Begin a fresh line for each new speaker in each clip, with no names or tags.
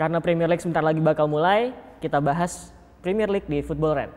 Karena Premier League sebentar lagi bakal mulai, kita bahas Premier League di Football Red.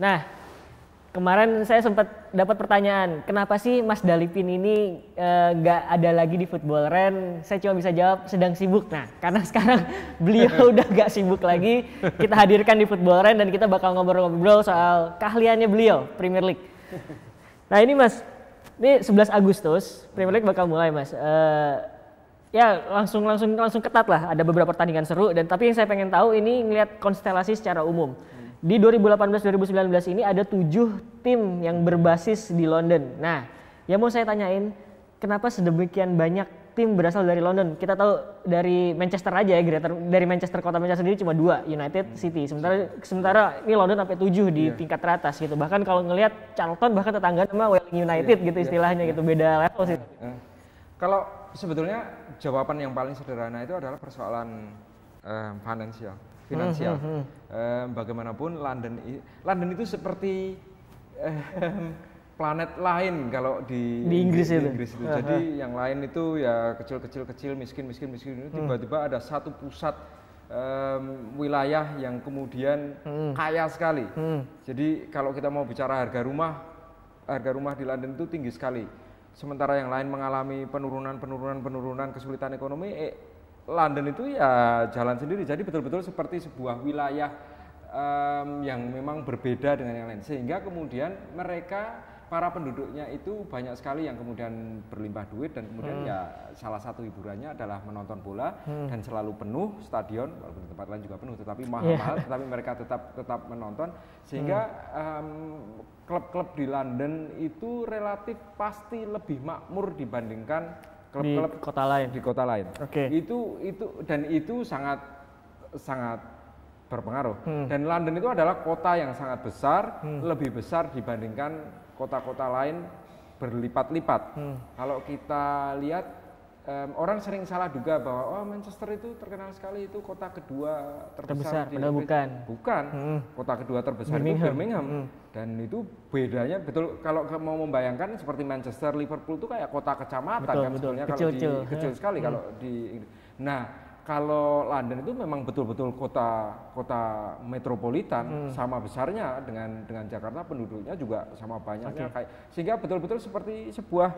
Nah, Kemarin saya sempat dapat pertanyaan, kenapa sih Mas Dalipin ini eh, nggak e, ada lagi di Football Ren? Saya cuma bisa jawab sedang sibuk. Nah, karena sekarang beliau udah nggak sibuk lagi, kita hadirkan di Football Ren dan kita bakal ngobrol-ngobrol soal keahliannya beliau Premier League. Nah ini Mas, ini 11 Agustus Premier League bakal mulai Mas. E, ya langsung langsung langsung ketat lah. Ada beberapa pertandingan seru dan tapi yang saya pengen tahu ini ngelihat konstelasi secara umum di 2018-2019 ini ada tujuh tim yang berbasis di London. Nah, yang mau saya tanyain, kenapa sedemikian banyak tim berasal dari London? Kita tahu dari Manchester aja ya, Greater, dari Manchester kota Manchester sendiri cuma dua, United City. Sementara sementara ini London sampai tujuh di yeah. tingkat teratas gitu. Bahkan kalau ngelihat Charlton bahkan tetangga sama Welling United yeah. gitu iya. istilahnya yeah. gitu, iya. beda level sih.
Yeah. Iya. Kalau sebetulnya jawaban yang paling sederhana itu adalah persoalan uh, eh, finansial finansial. Hmm, hmm, hmm. Eh, bagaimanapun London London itu seperti eh, planet lain kalau di, di Inggris itu. Inggris itu. Jadi yang lain itu ya kecil-kecil kecil miskin miskin miskin itu. Hmm. tiba-tiba ada satu pusat um, wilayah yang kemudian hmm. kaya sekali. Hmm. Jadi kalau kita mau bicara harga rumah, harga rumah di London itu tinggi sekali. Sementara yang lain mengalami penurunan, penurunan, penurunan kesulitan ekonomi, eh, London itu ya jalan sendiri. Jadi betul-betul seperti sebuah wilayah um, yang memang berbeda dengan yang lain. Sehingga kemudian mereka para penduduknya itu banyak sekali yang kemudian berlimpah duit dan kemudian hmm. ya salah satu hiburannya adalah menonton bola hmm. dan selalu penuh stadion walaupun di tempat lain juga penuh tetapi mahal-mahal yeah. Iya. tetapi mereka tetap tetap menonton sehingga hmm. um, klub -klub di London itu relatif pasti lebih makmur dibandingkan klub-klub di kota lain. Di kota lain. Oke. Okay. Itu itu dan itu sangat sangat berpengaruh. Hmm. Dan London itu adalah kota yang sangat besar, hmm. lebih besar dibandingkan kota-kota lain berlipat-lipat. Hmm. Kalau kita lihat um, orang sering salah duga bahwa oh Manchester itu terkenal sekali itu kota kedua terbesar, terbesar di Inggris. bukan. Bukan. Hmm. Kota kedua terbesar Birmingham. itu Birmingham. Hmm. Dan itu bedanya betul kalau mau membayangkan seperti Manchester, Liverpool itu kayak kota kecamatan betul, kan betul. sebetulnya kecil, kalau di kecil hmm. sekali hmm. kalau di Nah, kalau London itu memang betul-betul kota kota metropolitan hmm. sama besarnya dengan dengan Jakarta penduduknya juga sama banyaknya okay. kayak sehingga betul-betul seperti sebuah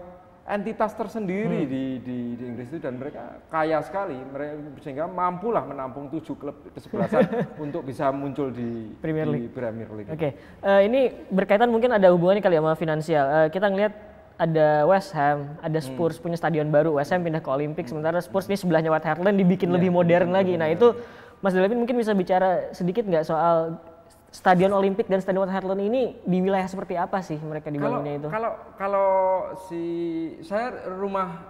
entitas tersendiri hmm. di, di di Inggris itu dan mereka kaya sekali mereka sehingga mampulah menampung tujuh klub kesebelasan untuk bisa muncul di Premier League. League. Oke, okay. uh,
eh, ini berkaitan mungkin ada hubungannya kali ya sama finansial. Uh, kita ngelihat ada West Ham, ada hmm. Spurs hmm. punya stadion baru. West Ham pindah ke Olympic, sementara hmm. Spurs ini sebelahnya Wat Hartland dibikin yeah. lebih modern yeah. lagi. Nah itu Mas Delvin mungkin bisa bicara sedikit nggak soal Stadion Olimpik dan Stadion Heartland ini di wilayah seperti apa sih mereka dibangunnya itu? Kalau
kalau si saya rumah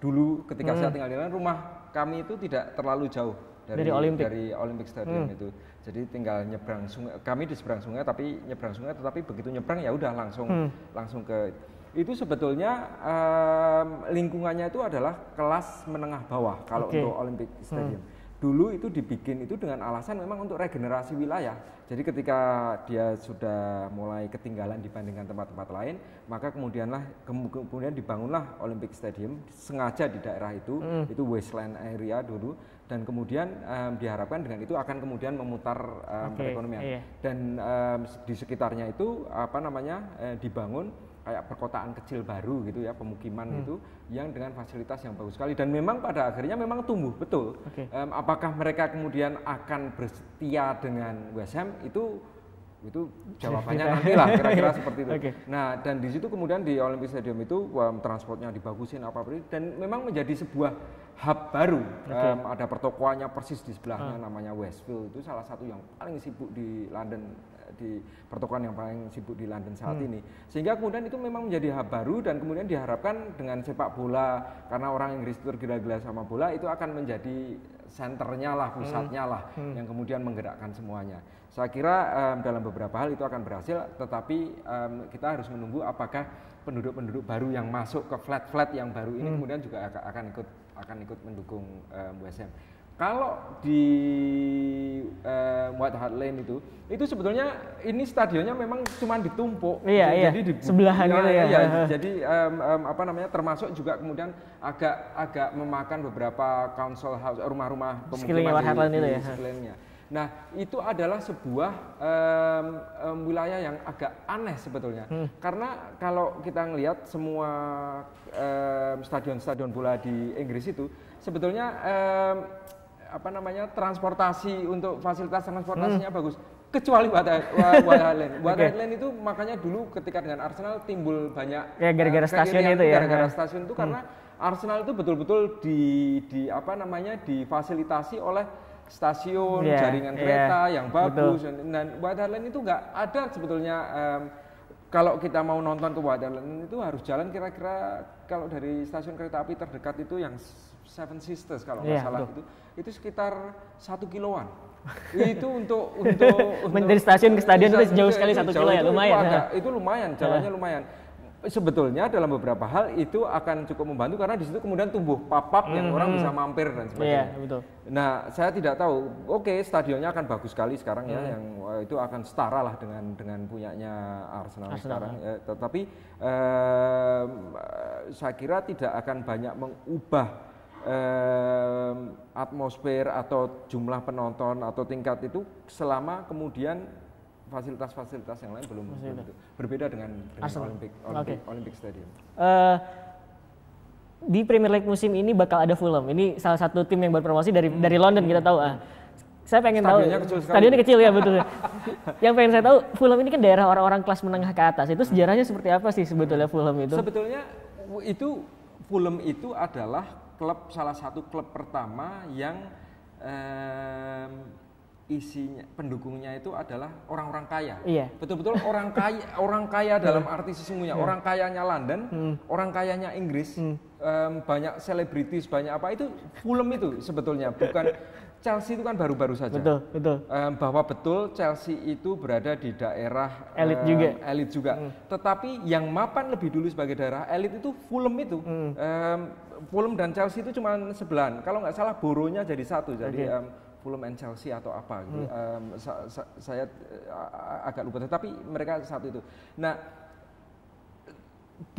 dulu ketika hmm. saya tinggal di sana rumah kami itu tidak terlalu jauh dari, dari Olimpik dari Olympic Stadium hmm. itu. Jadi tinggal nyebrang sungai. Kami di seberang sungai tapi nyebrang sungai tetapi begitu nyebrang ya udah langsung hmm. langsung ke itu sebetulnya um, lingkungannya itu adalah kelas menengah bawah kalau okay. untuk Olympic Stadium. Hmm dulu itu dibikin itu dengan alasan memang untuk regenerasi wilayah. Jadi ketika dia sudah mulai ketinggalan dibandingkan tempat-tempat lain, maka kemudianlah kemudian dibangunlah Olympic Stadium sengaja di daerah itu, mm. itu wasteland area dulu dan kemudian um, diharapkan dengan itu akan kemudian memutar um, okay, perekonomian. Yeah. Dan um, di sekitarnya itu apa namanya eh, dibangun kayak perkotaan kecil baru gitu ya pemukiman hmm. itu yang dengan fasilitas yang bagus sekali dan memang pada akhirnya memang tumbuh betul okay. um, apakah mereka kemudian akan bersetia dengan USM itu itu jawabannya nanti lah kira-kira seperti itu. Okay. Nah dan di situ kemudian di Olympic Stadium itu um, transportnya dibagusin apa apa dan memang menjadi sebuah hub baru. Okay. Um, ada pertokoannya persis di sebelahnya ah. namanya westfield Itu salah satu yang paling sibuk di London eh, di pertokoan yang paling sibuk di London saat hmm. ini. Sehingga kemudian itu memang menjadi hub baru dan kemudian diharapkan dengan sepak bola karena orang Inggris itu tergila-gila sama bola itu akan menjadi senternya lah, hmm. pusatnya lah hmm. yang kemudian menggerakkan semuanya. Saya kira um, dalam beberapa hal itu akan berhasil, tetapi um, kita harus menunggu apakah penduduk-penduduk baru yang masuk ke flat-flat yang baru ini hmm. kemudian juga akan ikut akan ikut mendukung uh, eh, WSM. Kalau di uh, White Hart Lane itu, itu sebetulnya ini stadionnya memang cuma ditumpuk. Iya, jadi iya. di sebelahannya ya, gitu ya. Iya. Jadi um, um, apa namanya termasuk juga kemudian agak agak memakan beberapa council house rumah-rumah pemukiman di, ya. di, di, sekelilingnya. Nah, itu adalah sebuah um, um, wilayah yang agak aneh sebetulnya. Hmm. Karena kalau kita melihat semua stadion stadion-stadion bola di Inggris itu sebetulnya um, apa namanya transportasi untuk fasilitas transportasinya hmm. bagus kecuali White Lane. White okay. itu makanya dulu ketika dengan Arsenal timbul banyak ya gara-gara eh, stasiun itu ya. Gara-gara nah. stasiun itu hmm. karena Arsenal itu betul-betul di di apa namanya difasilitasi oleh stasiun, yeah, jaringan yeah, kereta yang bagus betul. dan, dan itu nggak ada sebetulnya um, kalau kita mau nonton ke White itu harus jalan kira-kira kalau dari stasiun kereta api terdekat itu yang Seven Sisters kalau nggak yeah, salah itu itu sekitar satu kiloan itu untuk untuk, untuk dari stasiun ke stadion itu jauh sekali satu kilo ya lumayan itu, agak, ya. itu lumayan jalannya iya. lumayan sebetulnya dalam beberapa hal itu akan cukup membantu karena di situ kemudian tumbuh papap mm -hmm. yang mm-hmm. orang bisa mampir dan sebagainya. Yeah, betul. Nah, saya tidak tahu. Oke, okay, stadionnya akan bagus sekali sekarang yeah. ya, mm-hmm. yang eh, itu akan setara lah dengan dengan punyanya Arsenal, Arsenal. sekarang. Ya, ya tetapi eh, saya kira tidak akan banyak mengubah eh, atmosfer atau jumlah penonton atau tingkat itu selama kemudian fasilitas-fasilitas yang lain belum, belum berbeda dengan, dengan Olympic Olympic, okay. Olympic Stadium.
Uh, di Premier League musim ini bakal ada Fulham. Ini salah satu tim yang berpromosi dari hmm. dari London kita tahu. Ah. Saya pengen tahu. tadi ini kecil ya betul. yang pengen saya tahu Fulham ini kan daerah orang-orang kelas menengah ke atas. Itu sejarahnya hmm. seperti apa sih sebetulnya Fulham itu?
Sebetulnya itu Fulham itu adalah klub salah satu klub pertama yang eh, isinya pendukungnya itu adalah orang-orang kaya. Iya. Betul-betul orang kaya orang kaya dalam hmm. arti sesungguhnya. Iya. Orang kayanya London, hmm. orang kayanya Inggris, hmm. um, banyak selebritis, banyak apa itu Fulham itu sebetulnya bukan Chelsea itu kan baru-baru saja. Betul, betul. Um, bahwa betul Chelsea itu berada di daerah elit um, juga. Elit juga. Hmm. Tetapi yang mapan lebih dulu sebagai daerah elit itu Fulham itu. Hmm. Um, Fulham dan Chelsea itu cuma sebelan. Kalau nggak salah boronya jadi satu. Jadi okay. um, Fulham and Chelsea atau apa gitu. Um, sa sa saya eh, agak lupa tapi mereka saat itu. Nah,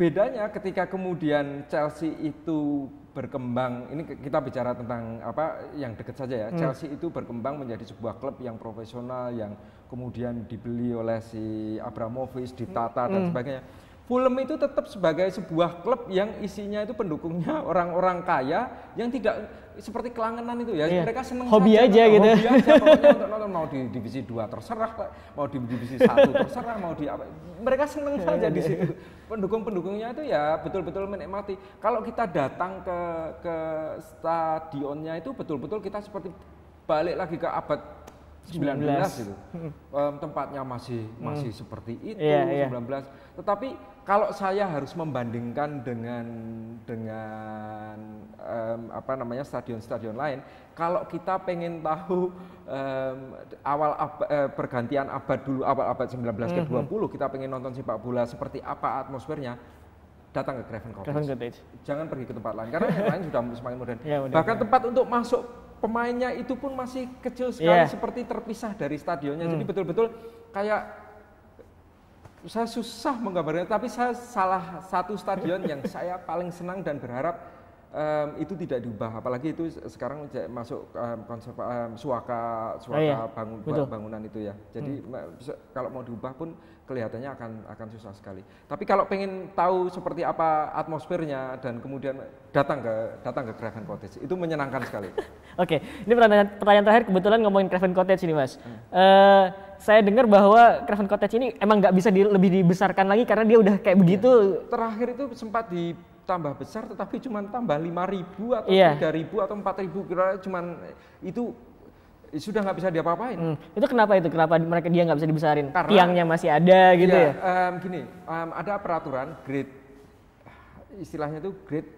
bedanya ketika kemudian Chelsea itu berkembang ini kita bicara tentang apa yang dekat saja ya hmm. Chelsea itu berkembang menjadi sebuah klub yang profesional yang kemudian dibeli oleh si Abramovich ditata hmm. dan sebagainya Fulham itu tetap sebagai sebuah klub yang isinya itu pendukungnya orang-orang kaya yang tidak seperti kelangenan itu ya. Iya. Mereka seneng hobi saja, aja gitu. Hobi aja untuk nonton mau di divisi 2 terserah, mau di divisi satu terserah, mau di apa. Mereka seneng iya, saja iya, di iya. situ. Pendukung-pendukungnya itu ya betul-betul menikmati. Kalau kita datang ke ke stadionnya itu betul-betul kita seperti balik lagi ke abad 19, itu um, tempatnya masih hmm. masih seperti itu yeah, 19 yeah. tetapi kalau saya harus membandingkan dengan dengan um, apa namanya stadion-stadion lain kalau kita pengen tahu um, awal ab, eh, pergantian abad dulu awal abad 19 mm-hmm. ke 20 hmm, hmm. kita pengen nonton sepak bola seperti apa atmosfernya datang ke Craven Cottage. Jangan pergi ke tempat lain karena yang lain sudah semakin modern. Ya, mudah, Bahkan tempat untuk masuk pemainnya itu pun masih kecil sekali yeah. seperti terpisah dari stadionnya. Hmm. Jadi betul-betul kayak saya susah menggambarnya, tapi saya salah satu stadion yang saya paling senang dan berharap um, itu tidak diubah apalagi itu sekarang masuk um, konsep um, suaka suaka oh, iya. bangun, bangunan itu ya jadi hmm. kalau mau diubah pun kelihatannya akan akan susah sekali tapi kalau pengen tahu seperti apa atmosfernya dan kemudian datang ke datang ke Craven Cottage itu menyenangkan sekali oke okay. ini pertanyaan pertanyaan
terakhir kebetulan ngomongin Craven Cottage ini mas hmm. uh, saya dengar bahwa Craven Cottage ini emang nggak bisa di, lebih dibesarkan lagi karena dia udah kayak begitu. Iya.
Terakhir itu sempat di tambah besar tetapi cuma tambah 5.000 atau yeah. 3.000 atau 4.000 kira cuma itu sudah nggak bisa diapa-apain.
Hmm. Itu kenapa itu? Kenapa mereka dia nggak bisa dibesarin? Karena, Tiangnya masih ada gitu iya, ya? ya?
Um, gini, um, ada peraturan grade istilahnya itu grade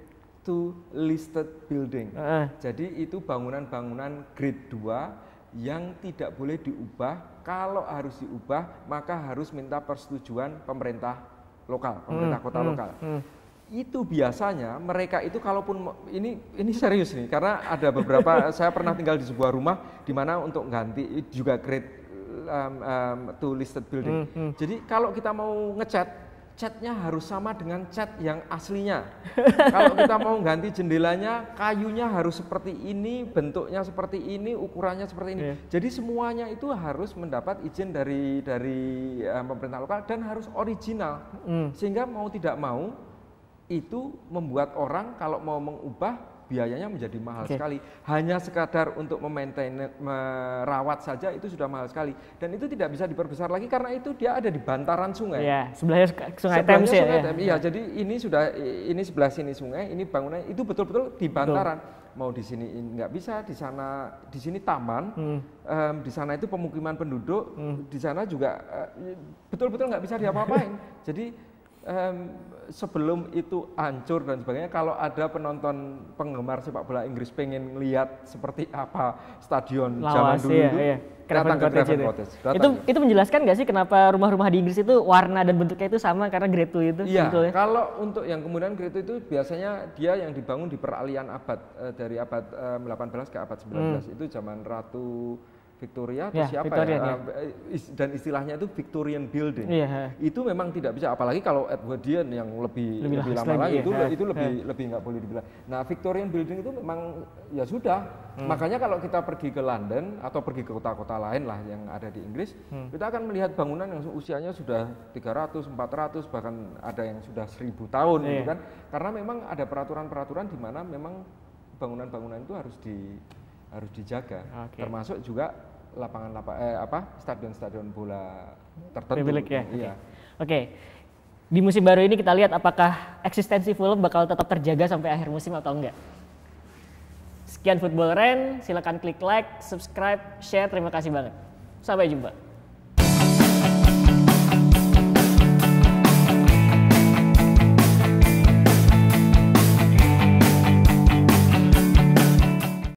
to listed building. Uh. Jadi itu bangunan-bangunan grade 2 yang tidak boleh diubah. Kalau harus diubah, maka harus minta persetujuan pemerintah lokal, pemerintah hmm, kota hmm, lokal. Hmm itu biasanya mereka itu kalaupun ini ini serius nih karena ada beberapa saya pernah tinggal di sebuah rumah di mana untuk ganti juga grade um, um, to listed building. Mm -hmm. Jadi kalau kita mau ngecat catnya harus sama dengan cat yang aslinya. kalau kita mau ganti jendelanya kayunya harus seperti ini, bentuknya seperti ini, ukurannya seperti ini. Yeah. Jadi semuanya itu harus mendapat izin dari dari um, pemerintah lokal dan harus original. Mm. Sehingga mau tidak mau itu membuat orang kalau mau mengubah biayanya menjadi mahal okay. sekali. Hanya sekadar untuk memaintain merawat saja itu sudah mahal sekali dan itu tidak bisa diperbesar lagi karena itu dia ada di bantaran sungai. Iya, sebelahnya sungai Thames ya. ya. Iya, jadi ini sudah ini sebelah sini sungai, ini bangunan itu betul-betul di bantaran. Betul mau di sini nggak bisa di sana di sini taman hmm. um, di sana itu pemukiman penduduk hmm. di sana juga eh, betul-betul uh, nggak -betul bisa diapa-apain jadi um, sebelum itu hancur dan sebagainya kalau ada penonton penggemar sepak bola Inggris pengen lihat seperti apa stadion Lawas, zaman dulu iya, itu iya. Craven Cottage, Craven Cottage. itu itu
menjelaskan nggak sih kenapa rumah-rumah di Inggris itu warna dan bentuknya itu sama karena Gretu itu iya, sebetulnya?
kalau untuk yang kemudian Gretu itu biasanya dia yang dibangun di peralihan abad eh, dari abad eh, 18 ke abad 19 hmm. itu zaman Ratu Victoria atau iya, ya, siapa Victoria, ya? ya dan istilahnya itu Victorian building ya. itu memang tidak bisa apalagi kalau Edwardian yang lebih lebih, lebih lama lagi lagi itu ya. itu lebih ya. lebih nggak boleh dibilang nah Victorian building itu memang ya sudah hmm. makanya kalau kita pergi ke London atau pergi ke kota-kota lain lah yang ada di Inggris hmm. kita akan melihat bangunan yang usianya sudah 300 400 bahkan ada yang sudah 1000 tahun ya. gitu iya. kan karena memang ada peraturan-peraturan di mana memang bangunan-bangunan itu harus di harus dijaga okay. termasuk juga lapangan lapa, eh, apa stadion-stadion bola tertentu. ya. Iya. Oke.
Okay. Di musim baru ini kita lihat apakah eksistensi Fulham bakal tetap terjaga sampai akhir musim atau enggak. Sekian Football Ren, silakan klik like, subscribe, share. Terima kasih banget. Sampai jumpa.